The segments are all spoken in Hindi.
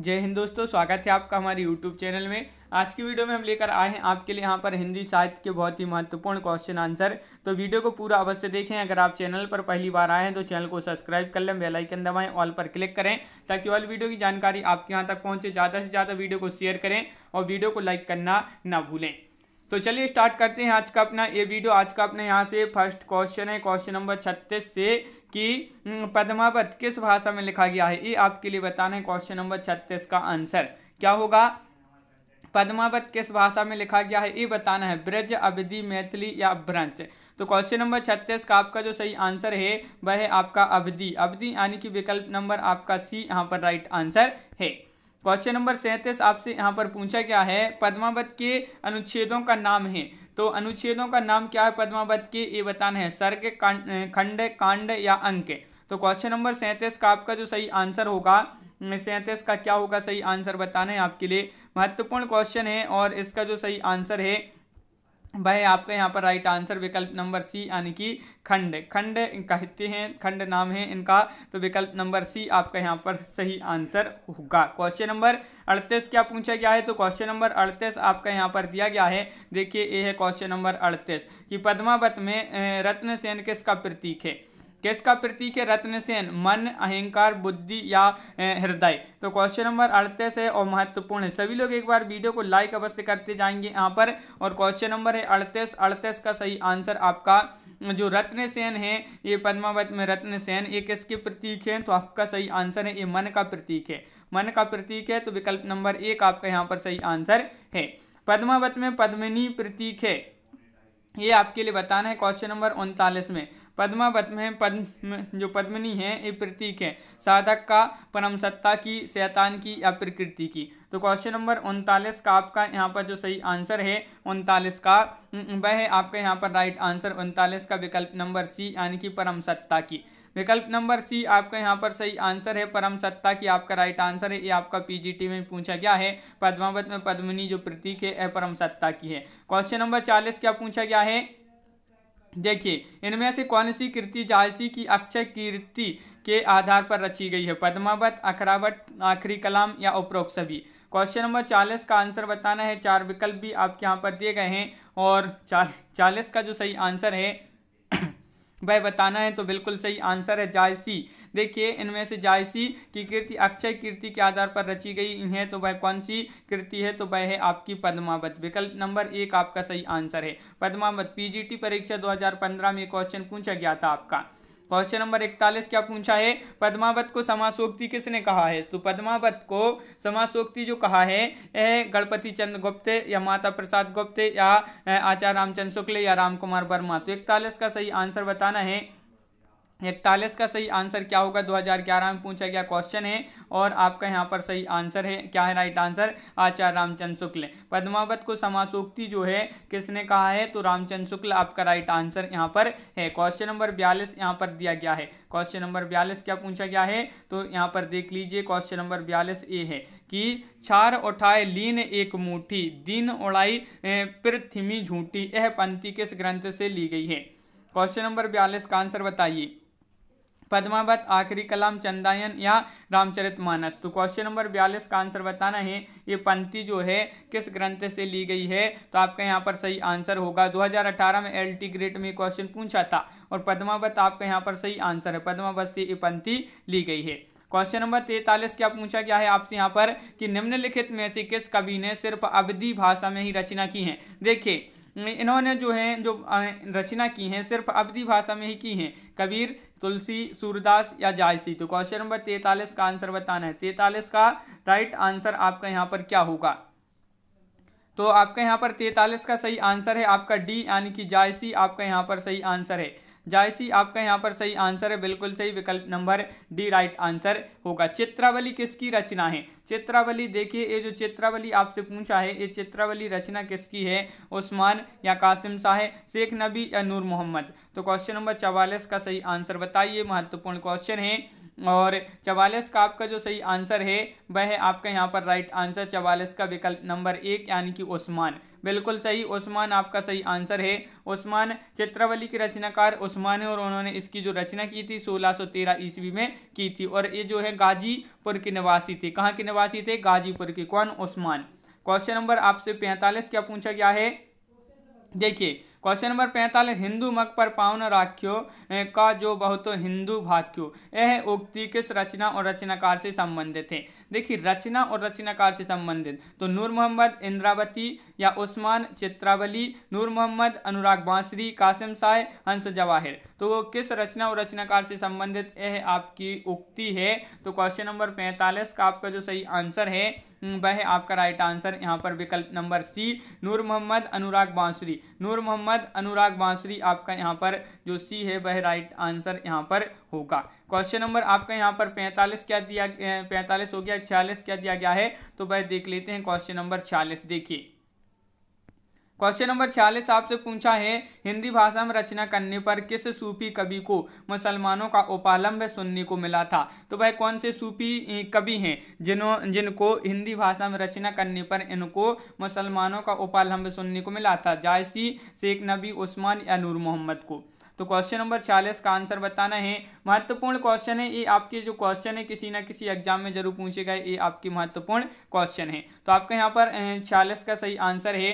जय हिंद दोस्तों स्वागत है आपका हमारे YouTube चैनल में आज की वीडियो में हम लेकर आए हैं आपके लिए यहाँ पर हिंदी साहित्य के बहुत ही महत्वपूर्ण क्वेश्चन आंसर तो वीडियो को पूरा अवश्य देखें अगर आप चैनल पर पहली बार आए हैं तो चैनल को सब्सक्राइब कर लें बेल आइकन दबाएं ऑल पर क्लिक करें ताकि ऑल वीडियो की जानकारी आपके यहाँ तक पहुँचे ज़्यादा से ज़्यादा वीडियो को शेयर करें और वीडियो को लाइक करना ना भूलें तो चलिए स्टार्ट करते हैं आज का अपना ये वीडियो आज का अपने यहाँ से फर्स्ट क्वेश्चन है क्वेश्चन नंबर छत्तीस से कि हम्म, पद्मावत किस भाषा में लिखा गया है ये आपके लिए बताना है क्वेश्चन नंबर छत्तीस का आंसर क्या होगा पद्मावत किस भाषा में लिखा गया है ये बताना है ब्रज अवधि मैथिली या भ्रंश तो क्वेश्चन नंबर छत्तीस का आपका जो सही आंसर है वह है आपका अवधि अवधि यानी कि विकल्प नंबर आपका सी यहाँ पर राइट आंसर है क्वेश्चन नंबर सैंतीस आपसे यहाँ पर पूछा गया है पद्मावत के अनुच्छेदों का नाम है तो अनुच्छेदों का नाम क्या है पद्मावत के ये बताना है सर्ग खंड कांड या अंक तो क्वेश्चन नंबर सैंतीस का आपका जो सही आंसर होगा सैंतीस का क्या होगा सही आंसर बताना है आपके लिए महत्वपूर्ण क्वेश्चन है और इसका जो सही आंसर है भाई आपका यहाँ पर राइट आंसर विकल्प नंबर सी यानी कि खंड खंड कहते हैं खंड नाम है इनका तो विकल्प नंबर सी आपका यहाँ पर सही आंसर होगा क्वेश्चन नंबर अड़तीस क्या पूछा गया है तो क्वेश्चन नंबर अड़तीस आपका यहाँ पर दिया गया है देखिए ये है क्वेश्चन नंबर अड़तीस कि पद्मावत में रत्न सेन किसका प्रतीक है किसका प्रतीक है रत्न सेन मन अहंकार बुद्धि या हृदय तो क्वेश्चन नंबर अड़तीस है और महत्वपूर्ण है सभी लोग एक बार वीडियो को लाइक अवश्य करते जाएंगे यहाँ पर और क्वेश्चन नंबर है अड़तीस अड़तीस का सही आंसर आपका जो रत्न सेन है ये पद्मावत में रत्न सेन ये किसके प्रतीक है तो आपका सही आंसर है ये मन का प्रतीक है मन का प्रतीक है तो विकल्प नंबर एक आपका यहाँ पर सही आंसर है पद्मावत में पद्मिनी प्रतीक है ये आपके लिए बताना है क्वेश्चन नंबर उनतालीस में पद्मावत में पद्म जो पद्मनी है ये प्रतीक है साधक का परम सत्ता की शैतान की या प्रकृति की तो क्वेश्चन नंबर उनतालीस का आपका यहाँ पर जो सही आंसर है उनतालीस का वह है आपका यहाँ पर राइट आंसर उनतालीस का विकल्प नंबर सी यानी कि परम सत्ता की विकल्प नंबर सी आपका यहाँ पर सही आंसर है परम सत्ता की आपका राइट आंसर है ये आपका पीजीटी में पूछा गया है पद्मावत में पद्मनी जो प्रतीक है यह परम सत्ता की है क्वेश्चन नंबर चालीस क्या पूछा गया है देखिए इनमें से कौन सी कृति जायसी की अक्षय कीर्ति के आधार पर रची गई है पद्मावत अखरावट आखिरी कलाम या उपरोक्त सभी क्वेश्चन नंबर चालीस का आंसर बताना है चार विकल्प भी आपके यहाँ पर दिए गए हैं और चालीस का जो सही आंसर है वह बताना है तो बिल्कुल सही आंसर है जायसी देखिए इनमें से जायसी की कृति अक्षय कीर्ति के आधार पर रची गई है तो वह कौन सी कृति है तो वह है आपकी पद्मावत विकल्प नंबर एक आपका सही आंसर है पद्मावत पीजीटी परीक्षा 2015 में क्वेश्चन पूछा गया था आपका क्वेश्चन नंबर इकतालीस क्या पूछा है पद्मावत को समासोक्ति किसने कहा है तो पद्मावत को समासोक्ति जो कहा है यह गणपति चंद्र गुप्त या माता प्रसाद गुप्त या आचार्य रामचंद्र शुक्ल या राम कुमार वर्मा तो इकतालीस का सही आंसर बताना है इकतालीस का सही आंसर क्या होगा 2011 में पूछा गया क्वेश्चन है और आपका यहाँ पर सही आंसर है क्या है राइट आंसर आचार्य रामचंद्र शुक्ल पद्मावत को समासोक्ति जो है किसने कहा है तो रामचंद्र शुक्ल आपका राइट आंसर यहाँ पर है क्वेश्चन नंबर बयालीस यहाँ पर दिया गया है क्वेश्चन नंबर बयालीस क्या पूछा गया है तो यहाँ पर देख लीजिए क्वेश्चन नंबर बयालीस ए है कि छार उठाए लीन एक मूठी दिन उड़ाई पृथ्वी झूठी यह पंक्ति किस ग्रंथ से ली गई है क्वेश्चन नंबर बयालीस का आंसर बताइए पद्मावत आखिरी कलाम चंदायन या रामचरित मानस तो क्वेश्चन नंबर बयालीस का आंसर बताना है ये पंक्ति जो है किस ग्रंथ से ली गई है तो आपका यहाँ पर सही आंसर होगा 2018 में एल ग्रेड में क्वेश्चन पूछा था और पद्मावत आपका यहाँ पर सही आंसर है पद्मावत से ये पंक्ति ली गई है क्वेश्चन नंबर तैतालीस क्या पूछा गया है आपसे यहाँ पर कि निम्नलिखित में से किस कवि ने सिर्फ अवधि भाषा में ही रचना की है देखिये इन्होंने जो है जो रचना की हैं सिर्फ अवधि भाषा में ही की हैं कबीर तुलसी सूरदास या जायसी तो क्वेश्चन नंबर तैतालीस का आंसर बताना है तैतालीस का राइट आंसर आपका यहाँ पर क्या होगा तो आपका यहाँ पर तैतालीस का सही आंसर है आपका डी यानी कि जायसी आपका यहाँ पर सही आंसर है जायसी आपका यहाँ पर सही आंसर है बिल्कुल सही विकल्प नंबर डी राइट आंसर होगा चित्रावली किसकी रचना है चित्रावली देखिए ये जो चित्रावली आपसे पूछा है ये चित्रावली रचना किसकी है उस्मान या कासिम शाह शेख नबी या नूर मोहम्मद तो क्वेश्चन नंबर चवालीस का सही आंसर बताइए महत्वपूर्ण क्वेश्चन है और चवालीस का आपका जो सही आंसर है वह है आपका यहाँ पर राइट आंसर चवालीस का विकल्प नंबर एक यानी कि उस्मान बिल्कुल सही उस्मान आपका सही आंसर है उस्मान चित्रावली के रचनाकार उस्मान है और उन्होंने इसकी जो रचना की थी 1613 ईस्वी में की थी और ये जो है गाजीपुर के निवासी थे कहाँ के निवासी थे गाजीपुर के कौन उस्मान क्वेश्चन नंबर आपसे पैंतालीस क्या पूछा गया है देखिए क्वेश्चन नंबर पैंतालीस हिंदू मग पर पावन राख्यो का जो बहुत हिंदू भाक्यो यह उक्ति किस रचना और रचनाकार से संबंधित है देखिए रचना और रचनाकार से संबंधित तो नूर मोहम्मद इंद्रावती या उस्मान चित्रावली नूर मोहम्मद अनुराग बांसरी कासिम साय हंस जवाहिर तो वो किस रचना और रचनाकार से संबंधित यह आपकी उक्ति है तो क्वेश्चन नंबर पैंतालीस का आपका जो सही आंसर है हम्म, वह आपका राइट आंसर यहाँ पर विकल्प नंबर सी नूर मोहम्मद अनुराग बांसुरी नूर मोहम्मद अनुराग बांसुरी आपका यहाँ पर जो सी है वह राइट आंसर यहाँ पर होगा क्वेश्चन नंबर आपका यहाँ पर पैंतालीस क्या दिया पैंतालीस हो गया छियालीस क्या दिया गया है तो वह देख लेते हैं क्वेश्चन नंबर छियालीस देखिए क्वेश्चन नंबर छियालीस आपसे पूछा है हिंदी भाषा में रचना करने पर किस सूफी कवि को मुसलमानों का उपालम्ब सुनने को मिला था तो भाई कौन से सूफी कवि हैं जिन्हों जिनको हिंदी भाषा में रचना करने पर इनको मुसलमानों का उपालम्ब सुनने को मिला था जायसी शेख नबी उस्मान या नूर मोहम्मद को तो क्वेश्चन नंबर छियालीस का आंसर बताना है महत्वपूर्ण क्वेश्चन है ये आपके जो क्वेश्चन है किसी ना किसी एग्जाम में जरूर पूछेगा ये आपकी महत्वपूर्ण क्वेश्चन है तो आपका यहाँ पर छियालीस का सही आंसर है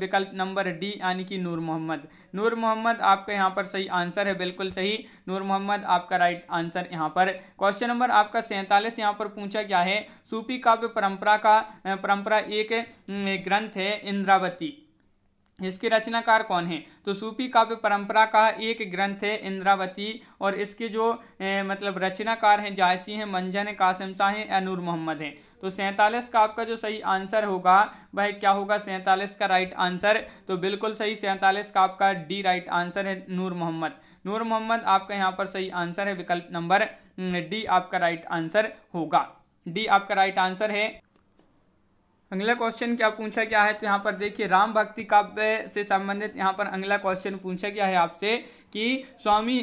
विकल्प नंबर डी यानी कि नूर मोहम्मद नूर मोहम्मद आपका यहाँ पर सही आंसर है बिल्कुल सही नूर मोहम्मद आपका राइट आंसर यहाँ पर क्वेश्चन नंबर आपका सैंतालीस यहाँ पर पूछा गया है सूफी काव्य परंपरा का परंपरा एक ग्रंथ है इंद्रावती इसके रचनाकार कौन है तो सूफी काव्य परंपरा का एक ग्रंथ है इंद्रावती और इसके जो ए, मतलब रचनाकार हैं जायसी हैं मंजन है कासिम शाह हैं अनूर मोहम्मद हैं तो सैंतालीस का आपका जो सही आंसर होगा वह क्या होगा सैंतालीस का राइट आंसर तो बिल्कुल सही सैंतालीस का आपका डी राइट आंसर है नूर मोहम्मद नूर मोहम्मद आपका यहाँ पर सही आंसर है विकल्प नंबर डी आपका राइट आंसर होगा डी आपका राइट आंसर है अगला क्वेश्चन क्या पूछा गया है तो यहाँ पर देखिए राम भक्ति काव्य से संबंधित यहाँ पर अगला क्वेश्चन पूछा गया है आपसे कि स्वामी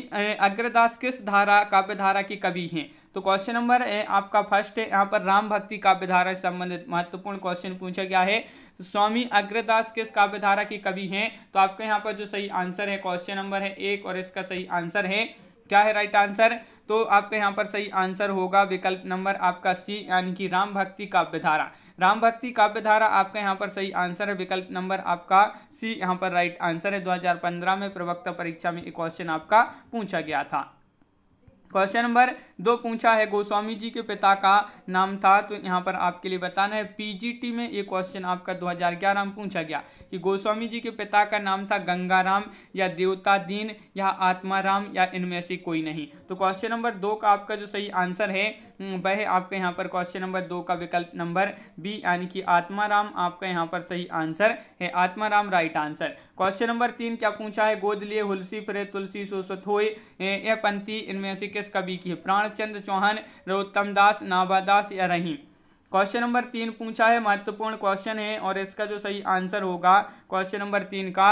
अग्रदास किस धारा काव्य धारा के कवि हैं तो क्वेश्चन नंबर आपका फर्स्ट है यहाँ पर राम भक्ति काव्य धारा से संबंधित महत्वपूर्ण क्वेश्चन पूछा गया है तो स्वामी अग्रदास किस काव्य धारा के कवि हैं तो आपका यहाँ पर जो सही आंसर है क्वेश्चन नंबर है एक और इसका सही आंसर है क्या है राइट आंसर तो आपका यहाँ पर सही आंसर होगा विकल्प नंबर आपका सी यानी कि राम भक्ति काव्यधारा राम भक्ति काव्यधारा आपका यहाँ पर सही आंसर है विकल्प नंबर आपका सी यहाँ पर राइट आंसर है 2015 में प्रवक्ता परीक्षा में एक क्वेश्चन आपका पूछा गया था क्वेश्चन नंबर दो पूछा है गोस्वामी जी के पिता का नाम था तो यहाँ पर आपके लिए बताना है पीजीटी में ये क्वेश्चन आपका 2011 में पूछा गया कि गोस्वामी जी के पिता का नाम था गंगाराम या देवता दीन या आत्माराम या इनमें से कोई नहीं तो क्वेश्चन नंबर दो का आपका जो सही आंसर है हम्म, वह आपके यहाँ पर क्वेश्चन नंबर दो का विकल्प नंबर बी यानी कि आत्माराम आपका यहाँ पर सही आंसर है Atmaram right answer question number तीन क्या पूछा है गोद लिए हुलसी फिर तुलसी सोसत हो पंथी इनमें से किस कवि की प्राण चंद्र चौहान रोहतम दास नाभादास या रहीम क्वेश्चन नंबर तीन पूछा है महत्वपूर्ण क्वेश्चन है और इसका जो सही आंसर होगा क्वेश्चन नंबर तीन का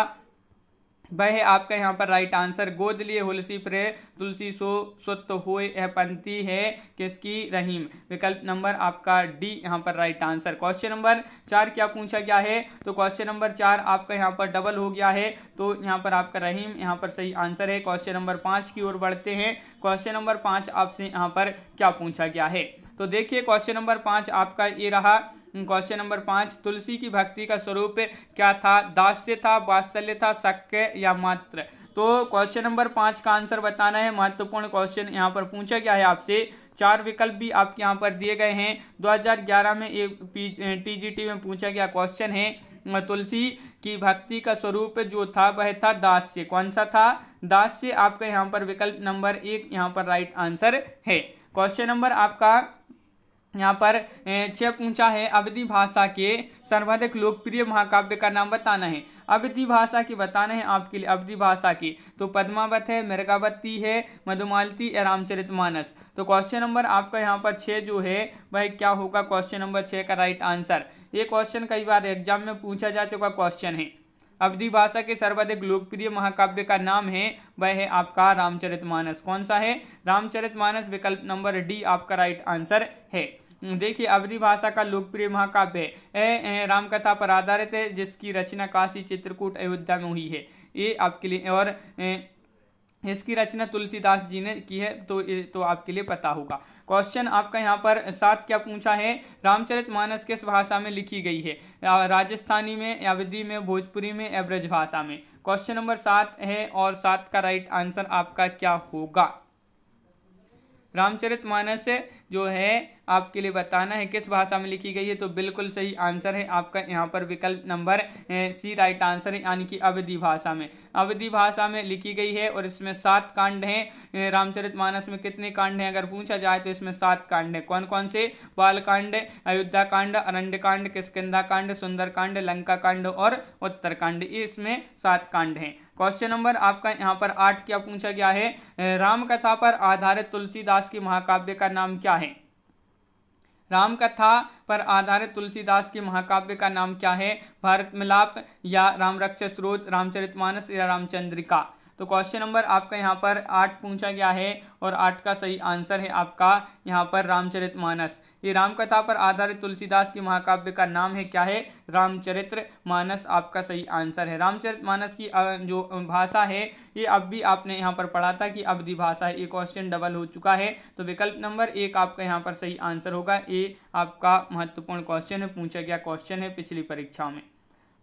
वह आपका यहाँ पर राइट आंसर गोद लिए होलसी प्रे तुलसी सो सुत हो पंथी है किसकी रहीम विकल्प नंबर आपका डी यहाँ पर राइट आंसर क्वेश्चन नंबर चार क्या पूछा गया है तो क्वेश्चन नंबर चार आपका यहाँ पर डबल हो गया है तो यहाँ पर आपका रहीम यहाँ पर सही आंसर है क्वेश्चन नंबर पाँच की ओर बढ़ते हैं क्वेश्चन नंबर पाँच आपसे यहाँ पर क्या पूछा गया है तो देखिए क्वेश्चन नंबर पाँच आपका ये रहा क्वेश्चन हम्म, नंबर पाँच तुलसी की भक्ति का स्वरूप क्या था दास्य था वात्सल्य था शक्य या मात्र तो क्वेश्चन नंबर पाँच का आंसर बताना है महत्वपूर्ण क्वेश्चन यहाँ पर पूछा गया है आपसे चार विकल्प भी आपके यहाँ पर दिए गए हैं 2011 में एक टीजीटी में पूछा गया क्वेश्चन है तुलसी की भक्ति का स्वरूप जो था वह था दास्य कौन सा था दास्य आपका यहाँ पर विकल्प नंबर एक यहाँ पर राइट आंसर है क्वेश्चन नंबर आपका यहाँ पर छः पूछा है अवधि भाषा के सर्वाधिक लोकप्रिय महाकाव्य का नाम बताना है अवधि भाषा की बताना है आपके लिए अवधि भाषा की तो पद्मावत है मृगावती है मधुमालती या मानस तो क्वेश्चन नंबर आपका यहाँ पर छः जो है वह क्या होगा क्वेश्चन नंबर छः का राइट आंसर ये क्वेश्चन कई बार एग्जाम में पूछा जा चुका क्वेश्चन है अवधि भाषा के सर्वाधिक लोकप्रिय महाकाव्य का नाम है वह है आपका रामचरितमानस कौन सा है रामचरितमानस विकल्प नंबर डी आपका राइट आंसर है हम्म, देखिए अवधि भाषा का लोकप्रिय महाकाव्य है रामकथा पर आधारित है जिसकी रचना काशी चित्रकूट अयोध्या में हुई है ये आपके लिए और इसकी रचना तुलसीदास जी ने की है तो तो आपके लिए पता होगा क्वेश्चन आपका यहाँ पर सात क्या पूछा है रामचरित मानस किस भाषा में लिखी गई है राजस्थानी में अवधि में भोजपुरी में एवरेज भाषा में क्वेश्चन नंबर सात है और सात का राइट आंसर आपका क्या होगा रामचरित मानस जो है आपके लिए बताना है किस भाषा में लिखी गई है तो बिल्कुल सही आंसर है आपका यहाँ पर विकल्प नंबर सी राइट आंसर है यानी कि अवधि भाषा में अवधि भाषा में लिखी गई है और इसमें सात कांड हैं मानस में कितने कांड हैं अगर पूछा जाए तो इसमें सात कांड हैं कौन कौन से बालकांड अयोध्या कांड अरण्य कांड किसकिधा कांड सुंदर कांड लंका कांड और उत्तरकांड इसमें सात कांड हैं क्वेश्चन नंबर आपका यहाँ पर आठ क्या पूछा गया है राम कथा पर आधारित तुलसीदास की महाकाव्य का नाम क्या है राम कथा पर आधारित तुलसीदास के महाकाव्य का नाम क्या है भारत मिलाप या रामरक्षा स्रोत रामचरितमानस या रामचंद्रिका तो क्वेश्चन नंबर आपका यहाँ पर आठ पूछा गया है और आठ का सही आंसर है आपका यहाँ पर रामचरित मानस ये रामकथा पर आधारित तुलसीदास की महाकाव्य का नाम है क्या है रामचरित्र मानस आपका सही आंसर है रामचरित मानस की जो भाषा है ये अब भी आपने यहाँ पर पढ़ा था कि अवधि भाषा है ये क्वेश्चन डबल हो चुका है तो विकल्प नंबर एक आपका यहाँ पर सही आंसर होगा ये आपका महत्वपूर्ण क्वेश्चन है पूछा गया क्वेश्चन है पिछली परीक्षा में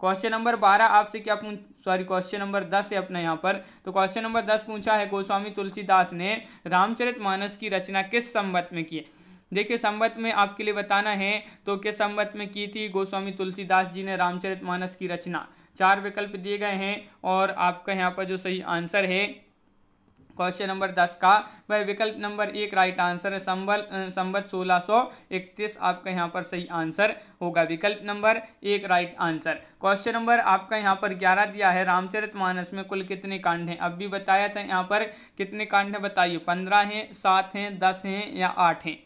क्वेश्चन नंबर बारह आपसे क्या पूछ सॉरी क्वेश्चन नंबर दस है अपना यहाँ पर तो क्वेश्चन नंबर दस पूछा है गोस्वामी तुलसीदास ने रामचरित मानस की रचना किस संबत में की देखिए संबत में आपके लिए बताना है तो किस संबत में की थी गोस्वामी तुलसीदास जी ने रामचरित मानस की रचना चार विकल्प दिए गए हैं और आपका यहाँ पर जो सही आंसर है क्वेश्चन नंबर दस का वह विकल्प नंबर एक राइट आंसर है संबल संबत सोलह सौ इकतीस आपका यहाँ पर सही आंसर होगा विकल्प नंबर एक राइट आंसर क्वेश्चन नंबर आपका यहाँ पर ग्यारह दिया है रामचरित मानस में कुल कितने कांड हैं अब भी बताया था यहाँ पर कितने कांड हैं बताइए पंद्रह हैं सात हैं दस हैं या आठ हैं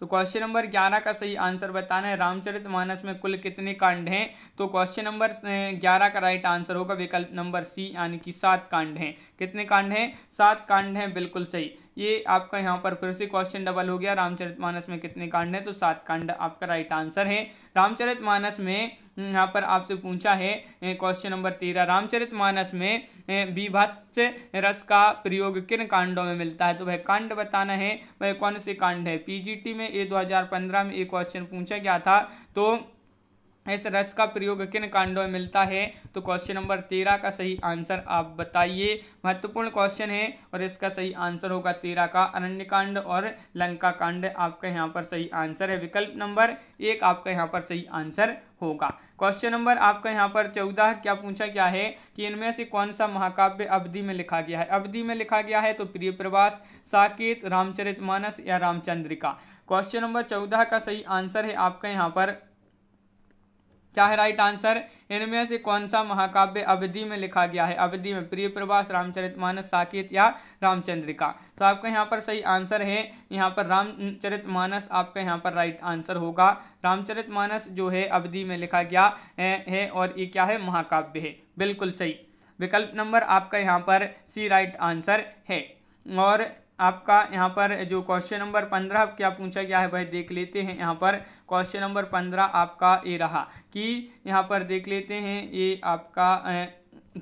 तो क्वेश्चन नंबर ग्यारह का सही आंसर बताना है रामचरित मानस में कुल कितने कांड हैं तो क्वेश्चन नंबर ग्यारह का राइट आंसर होगा विकल्प नंबर सी यानी कि सात कांड हैं कितने कांड हैं सात कांड हैं बिल्कुल सही ये आपका यहाँ पर फिर से क्वेश्चन डबल हो गया रामचरितमानस में कितने कांड हैं तो सात कांड आपका राइट आंसर है रामचरितमानस में हम्म, यहाँ पर आपसे पूछा है क्वेश्चन नंबर तेरह रामचरितमानस में विभत्स रस का प्रयोग किन कांडों में मिलता है तो वह कांड बताना है वह कौन से कांड है पीजीटी में ये 2015 में ये क्वेश्चन पूछा गया था तो इस रस का प्रयोग किन कांडों में मिलता है तो क्वेश्चन नंबर तेरह का सही आंसर आप बताइए महत्वपूर्ण क्वेश्चन है और इसका सही आंसर होगा तेरह का अनन्य कांड और लंका कांड आपका यहाँ पर सही आंसर है विकल्प नंबर एक आपका यहाँ पर सही आंसर होगा क्वेश्चन नंबर आपका यहाँ पर चौदह क्या पूछा गया है कि इनमें से कौन सा महाकाव्य अवधि में लिखा गया है अवधि में लिखा गया है तो प्रिय प्रवास साकेत मानस या रामचंद्रिका क्वेश्चन नंबर चौदह का सही आंसर है आपका यहाँ पर क्या है राइट आंसर इनमें से कौन सा महाकाव्य अवधि में लिखा गया है अवधि में प्रिय प्रभास मानस साकेत या रामचंद्रिका तो आपका यहाँ पर सही आंसर है यहाँ पर रामचरित मानस आपका यहाँ पर राइट आंसर होगा रामचरित मानस जो है अवधि में लिखा गया है और ये क्या है महाकाव्य है बिल्कुल सही विकल्प नंबर आपका यहाँ पर सी राइट आंसर है और आपका यहाँ पर जो क्वेश्चन नंबर पंद्रह क्या पूछा गया है भाई देख लेते हैं यहाँ पर क्वेश्चन नंबर पंद्रह आपका ये रहा कि यहाँ पर देख लेते हैं ये आपका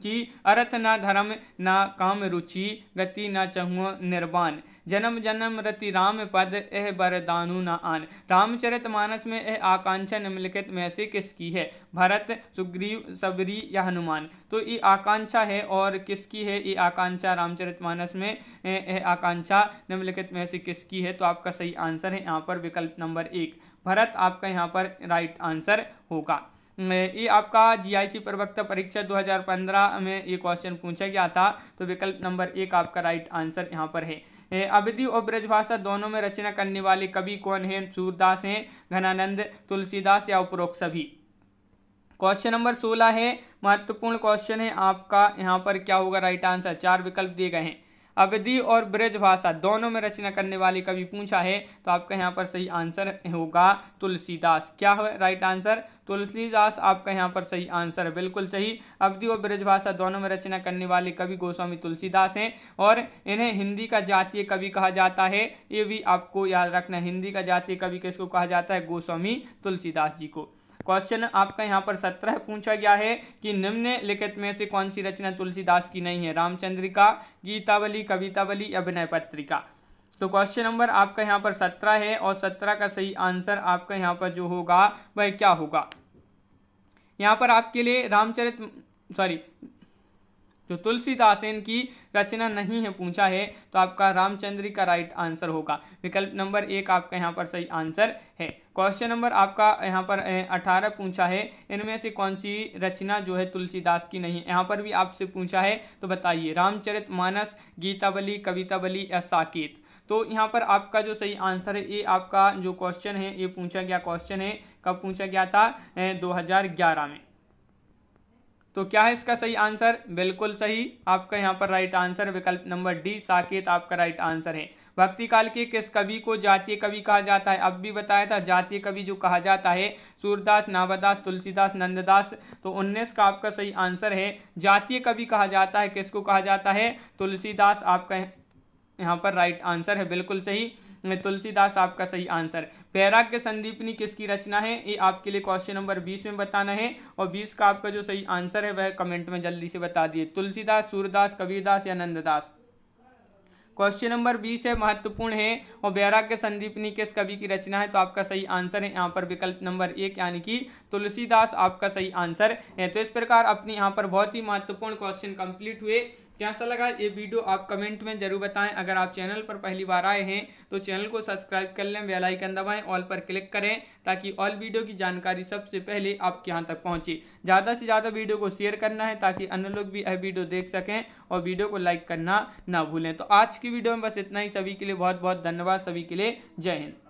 कि अर्थ ना धर्म ना काम रुचि गति ना चहुँ निर्वाण जन्म जन्म रति राम पद एह बरदानु ना आन रामचरित मानस में एह आकांक्षा निम्नलिखित में से किसकी है भरत सुग्रीव सबरी या हनुमान तो ये आकांक्षा है और किसकी है ये आकांक्षा रामचरित मानस में यह आकांक्षा निम्नलिखित में से किसकी है तो आपका सही आंसर है यहाँ पर विकल्प नंबर एक भरत आपका यहाँ पर राइट आंसर होगा ये आपका जीआईसी प्रवक्ता परीक्षा 2015 में ये क्वेश्चन पूछा गया था तो विकल्प नंबर एक आपका राइट आंसर यहाँ पर है अवधि और ब्रजभाषा दोनों में रचना करने वाले कवि कौन हैं सूरदास हैं घनानंद तुलसीदास या उपरोक्त सभी क्वेश्चन नंबर सोलह है महत्वपूर्ण क्वेश्चन है आपका यहाँ पर क्या होगा राइट आंसर चार विकल्प दिए गए हैं अवधि और ब्रज भाषा दोनों में रचना करने वाले कवि पूछा है तो आपका यहाँ पर सही आंसर होगा तुलसीदास क्या है राइट आंसर तो तुलसीदास आपका यहाँ पर सही आंसर है बिल्कुल सही अवधि और ब्रजभाषा दोनों में रचना करने वाले कवि गोस्वामी तुलसीदास हैं और इन्हें हिंदी का जातीय कवि कहा जाता है ये भी आपको याद रखना हिंदी का जातीय कवि किसको कहा जाता है गोस्वामी तुलसीदास जी को क्वेश्चन आपका यहाँ पर सत्रह पूछा गया है कि निम्न लिखित में से कौन सी रचना तुलसीदास की नहीं है रामचंद्रिका गीतावली कवितावली अभिनय पत्रिका तो क्वेश्चन नंबर आपका यहाँ पर सत्रह है और सत्रह का सही आंसर आपका यहाँ पर जो होगा वह क्या होगा यहाँ पर आपके लिए रामचरित सॉरी जो तुलसीदास की रचना नहीं है पूछा है तो आपका रामचंद्र का राइट आंसर होगा विकल्प नंबर एक आपका यहाँ पर सही आंसर है क्वेश्चन नंबर आपका यहाँ पर अठारह पूछा है इनमें से कौन सी रचना जो है तुलसीदास की नहीं है यहाँ पर भी आपसे पूछा है तो बताइए रामचरित मानस गीतावली कवितावली या साकेत तो यहाँ पर आपका जो सही आंसर है ये आपका जो क्वेश्चन है ये पूछा गया क्वेश्चन है कब पूछा गया था दो में तो क्या है इसका सही आंसर बिल्कुल सही आपका यहाँ पर राइट आंसर विकल्प नंबर डी साकेत आपका राइट आंसर है भक्ति काल के किस कवि को जातीय कवि कहा जाता है अब भी बताया था जातीय कवि जो कहा जाता है सूरदास नावादास तुलसीदास नंददास तो उन्नीस का आपका सही आंसर है जातीय कवि कहा जाता है किसको कहा जाता है तुलसीदास आपका यहाँ पर राइट आंसर है बिल्कुल सही तुलसीदास आपका सही आंसर पैराग के संदीपनी किसकी रचना है ये आपके लिए क्वेश्चन नंबर बीस में बताना है और बीस का आपका जो सही आंसर है वह कमेंट में जल्दी से बता दिए तुलसीदास सूरदास कबीरदास या नंददास क्वेश्चन नंबर बीस है महत्वपूर्ण है और बैराग के संदीपनी किस कवि की रचना है तो आपका सही आंसर है यहाँ पर विकल्प नंबर एक यानी कि तुलसीदास आपका सही आंसर है तो इस प्रकार अपनी यहाँ पर बहुत ही महत्वपूर्ण क्वेश्चन कंप्लीट हुए कैसा लगा ये वीडियो आप कमेंट में जरूर बताएं अगर आप चैनल पर पहली बार आए हैं तो चैनल को सब्सक्राइब कर लें बेल आइकन दबाएं ऑल पर क्लिक करें ताकि ऑल वीडियो की जानकारी सबसे पहले आपके यहाँ तक पहुँचे ज़्यादा से ज़्यादा वीडियो को शेयर करना है ताकि अन्य लोग भी यह वीडियो देख सकें और वीडियो को लाइक करना ना भूलें तो आज की वीडियो में बस इतना ही सभी के लिए बहुत बहुत धन्यवाद सभी के लिए जय हिंद